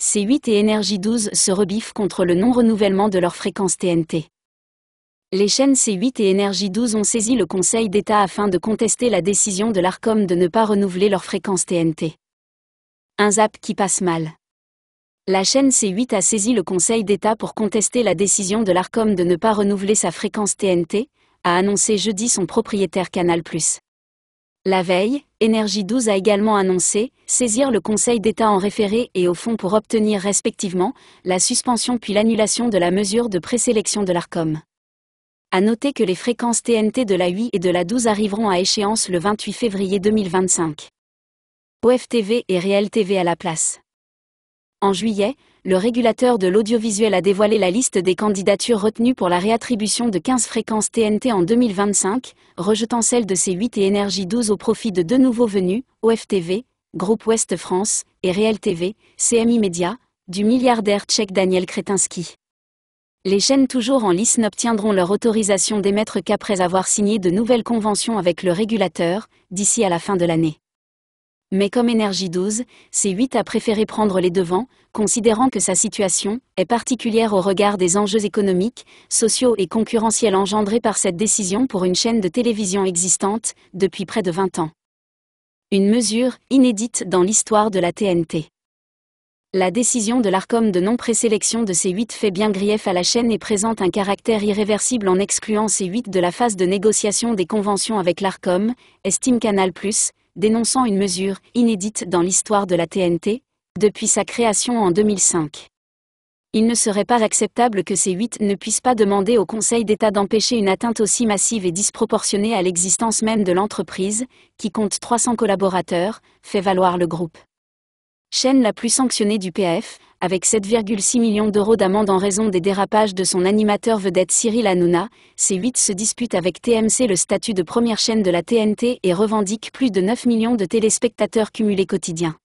C8 et energy 12 se rebiffent contre le non-renouvellement de leur fréquence TNT. Les chaînes C8 et energy 12 ont saisi le Conseil d'État afin de contester la décision de l'ARCOM de ne pas renouveler leur fréquence TNT. Un zap qui passe mal. La chaîne C8 a saisi le Conseil d'État pour contester la décision de l'ARCOM de ne pas renouveler sa fréquence TNT, a annoncé jeudi son propriétaire Canal+. La veille, Énergie 12 a également annoncé saisir le Conseil d'État en référé et au fond pour obtenir respectivement la suspension puis l'annulation de la mesure de présélection de l'ARCOM. À noter que les fréquences TNT de la 8 et de la 12 arriveront à échéance le 28 février 2025. OFTV et TV à la place. En juillet, le régulateur de l'audiovisuel a dévoilé la liste des candidatures retenues pour la réattribution de 15 fréquences TNT en 2025, rejetant celle de C8 et Énergie 12 au profit de deux nouveaux venus, OFTV, Groupe Ouest France, et Réel TV, CMI Média, du milliardaire tchèque Daniel Kretinsky. Les chaînes toujours en lice n'obtiendront leur autorisation d'émettre qu'après avoir signé de nouvelles conventions avec le régulateur, d'ici à la fin de l'année mais comme énergie 12, C8 a préféré prendre les devants, considérant que sa situation est particulière au regard des enjeux économiques, sociaux et concurrentiels engendrés par cette décision pour une chaîne de télévision existante depuis près de 20 ans. Une mesure inédite dans l'histoire de la TNT. La décision de l'ARCOM de non-présélection de C8 fait bien grief à la chaîne et présente un caractère irréversible en excluant C8 de la phase de négociation des conventions avec l'ARCOM, estime Canal+, dénonçant une mesure inédite dans l'histoire de la TNT, depuis sa création en 2005. Il ne serait pas acceptable que ces huit ne puissent pas demander au Conseil d'État d'empêcher une atteinte aussi massive et disproportionnée à l'existence même de l'entreprise, qui compte 300 collaborateurs, fait valoir le groupe chaîne la plus sanctionnée du PF, avec 7,6 millions d'euros d'amende en raison des dérapages de son animateur vedette Cyril Hanouna, C8 se dispute avec TMC le statut de première chaîne de la TNT et revendique plus de 9 millions de téléspectateurs cumulés quotidiens.